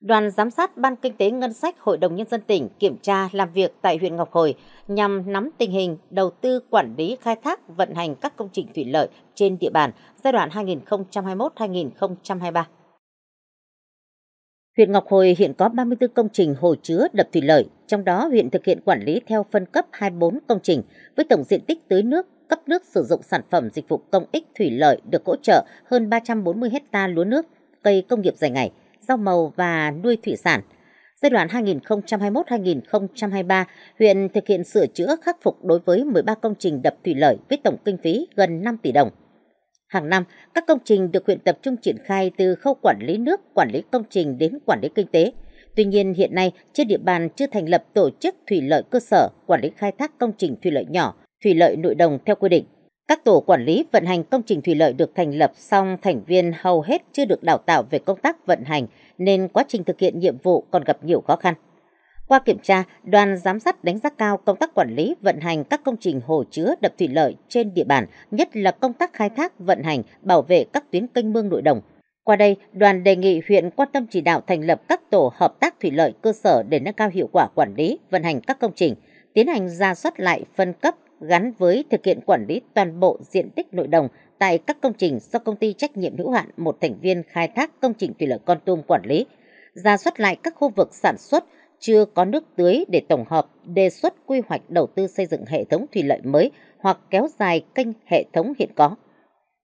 đoàn giám sát Ban Kinh tế Ngân sách Hội đồng Nhân dân tỉnh kiểm tra làm việc tại huyện Ngọc Hồi nhằm nắm tình hình đầu tư quản lý khai thác vận hành các công trình thủy lợi trên địa bàn giai đoạn 2021-2023. Huyện Ngọc Hồi hiện có 34 công trình hồ chứa đập thủy lợi, trong đó huyện thực hiện quản lý theo phân cấp 24 công trình với tổng diện tích tưới nước cấp nước sử dụng sản phẩm dịch vụ công ích thủy lợi được hỗ trợ hơn 340 hecta lúa nước, cây công nghiệp dài ngày, rau màu và nuôi thủy sản. Giai đoạn 2021-2023, huyện thực hiện sửa chữa khắc phục đối với 13 công trình đập thủy lợi với tổng kinh phí gần 5 tỷ đồng. Hàng năm, các công trình được huyện tập trung triển khai từ khâu quản lý nước, quản lý công trình đến quản lý kinh tế. Tuy nhiên, hiện nay trên địa bàn chưa thành lập tổ chức thủy lợi cơ sở, quản lý khai thác công trình thủy lợi nhỏ, thủy lợi nội đồng theo quy định. Các tổ quản lý vận hành công trình thủy lợi được thành lập song thành viên hầu hết chưa được đào tạo về công tác vận hành nên quá trình thực hiện nhiệm vụ còn gặp nhiều khó khăn. Qua kiểm tra, đoàn giám sát đánh giá cao công tác quản lý vận hành các công trình hồ chứa đập thủy lợi trên địa bàn, nhất là công tác khai thác, vận hành, bảo vệ các tuyến kênh mương nội đồng. Qua đây, đoàn đề nghị huyện quan tâm chỉ đạo thành lập các tổ hợp tác thủy lợi cơ sở để nâng cao hiệu quả quản lý, vận hành các công trình, tiến hành ra soát lại phân cấp gắn với thực hiện quản lý toàn bộ diện tích nội đồng tại các công trình do công ty trách nhiệm hữu hạn một thành viên khai thác công trình thủy lợi Con Tum quản lý, ra soát lại các khu vực sản xuất chưa có nước tưới để tổng hợp đề xuất quy hoạch đầu tư xây dựng hệ thống thủy lợi mới hoặc kéo dài kênh hệ thống hiện có.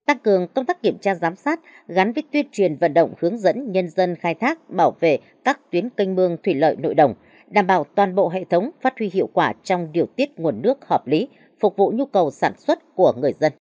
Tăng cường công tác kiểm tra giám sát gắn với tuyên truyền vận động hướng dẫn nhân dân khai thác bảo vệ các tuyến kênh mương thủy lợi nội đồng, đảm bảo toàn bộ hệ thống phát huy hiệu quả trong điều tiết nguồn nước hợp lý, phục vụ nhu cầu sản xuất của người dân.